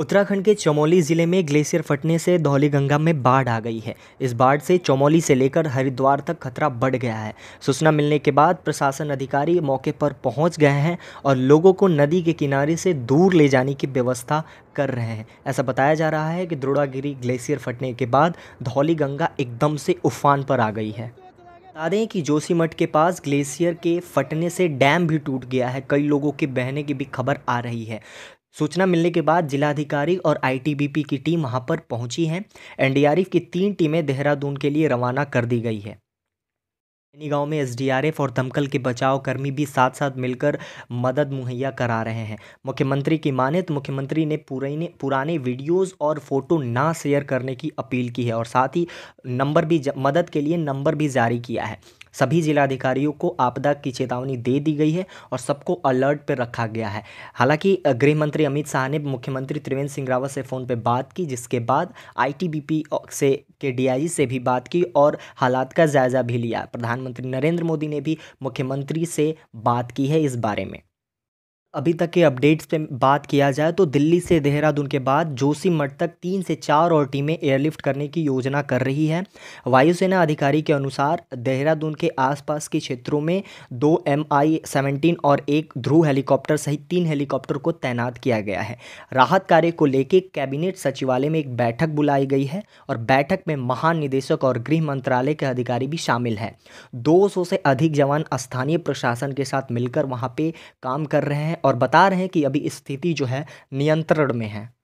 उत्तराखंड के चमोली ज़िले में ग्लेशियर फटने से धौली गंगा में बाढ़ आ गई है इस बाढ़ से चमोली से लेकर हरिद्वार तक खतरा बढ़ गया है सूचना मिलने के बाद प्रशासन अधिकारी मौके पर पहुंच गए हैं और लोगों को नदी के किनारे से दूर ले जाने की व्यवस्था कर रहे हैं ऐसा बताया जा रहा है कि द्रोड़ागिरी ग्लेशियर फटने के बाद धौली गंगा एकदम से उफान पर आ गई है बता दें कि जोशीमठ के पास ग्लेशियर के फटने से डैम भी टूट गया है कई लोगों के बहने की भी खबर आ रही है सूचना मिलने के बाद जिलाधिकारी और आईटीबीपी की टीम वहां पर पहुंची है एनडीआरएफ की तीन टीमें देहरादून के लिए रवाना कर दी गई है सैनी गांव में एसडीआरएफ और दमकल के बचाव कर्मी भी साथ साथ मिलकर मदद मुहैया करा रहे हैं मुख्यमंत्री की माने तो मुख्यमंत्री ने पुराने पुराने वीडियोस और फोटो ना शेयर करने की अपील की है और साथ ही नंबर भी मदद के लिए नंबर भी जारी किया है सभी जिलाधिकारियों को आपदा की चेतावनी दे दी गई है और सबको अलर्ट पर रखा गया है हालांकि गृह मंत्री अमित शाह ने मुख्यमंत्री त्रिवेंद्र सिंह रावत से फ़ोन पर बात की जिसके बाद आईटीबीपी से के डीआईजी से भी बात की और हालात का जायजा भी लिया प्रधानमंत्री नरेंद्र मोदी ने भी मुख्यमंत्री से बात की है इस बारे में अभी तक के अपडेट्स पे बात किया जाए तो दिल्ली से देहरादून के बाद जोशी मठ तक तीन से चार और टीमें एयरलिफ्ट करने की योजना कर रही हैं वायुसेना अधिकारी के अनुसार देहरादून के आसपास के क्षेत्रों में दो एम आई सेवेंटीन और एक ध्रुव हेलीकॉप्टर सहित तीन हेलीकॉप्टर को तैनात किया गया है राहत कार्य को लेकर कैबिनेट सचिवालय में एक बैठक बुलाई गई है और बैठक में महानिदेशक और गृह मंत्रालय के अधिकारी भी शामिल हैं दो से अधिक जवान स्थानीय प्रशासन के साथ मिलकर वहाँ पर काम कर रहे हैं और बता रहे हैं कि अभी स्थिति जो है नियंत्रण में है